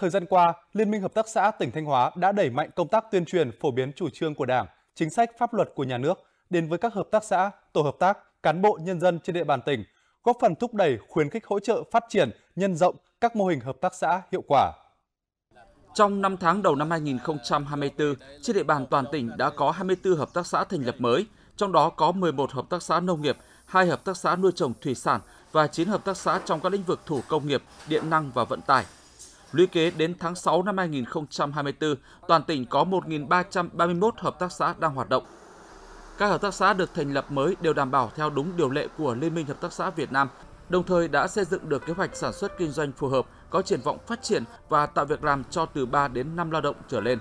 Thời gian qua, Liên minh Hợp tác xã tỉnh Thanh Hóa đã đẩy mạnh công tác tuyên truyền phổ biến chủ trương của Đảng, chính sách pháp luật của nhà nước đến với các hợp tác xã, tổ hợp tác, cán bộ nhân dân trên địa bàn tỉnh, góp phần thúc đẩy khuyến khích hỗ trợ phát triển, nhân rộng các mô hình hợp tác xã hiệu quả. Trong 5 tháng đầu năm 2024, trên địa bàn toàn tỉnh đã có 24 hợp tác xã thành lập mới, trong đó có 11 hợp tác xã nông nghiệp, 2 hợp tác xã nuôi trồng thủy sản và 9 hợp tác xã trong các lĩnh vực thủ công nghiệp, điện năng và vận tải – Lũy kế đến tháng 6 năm 2024, toàn tỉnh có 1.331 hợp tác xã đang hoạt động. Các hợp tác xã được thành lập mới đều đảm bảo theo đúng điều lệ của Liên minh Hợp tác xã Việt Nam, đồng thời đã xây dựng được kế hoạch sản xuất kinh doanh phù hợp, có triển vọng phát triển và tạo việc làm cho từ 3 đến 5 lao động trở lên.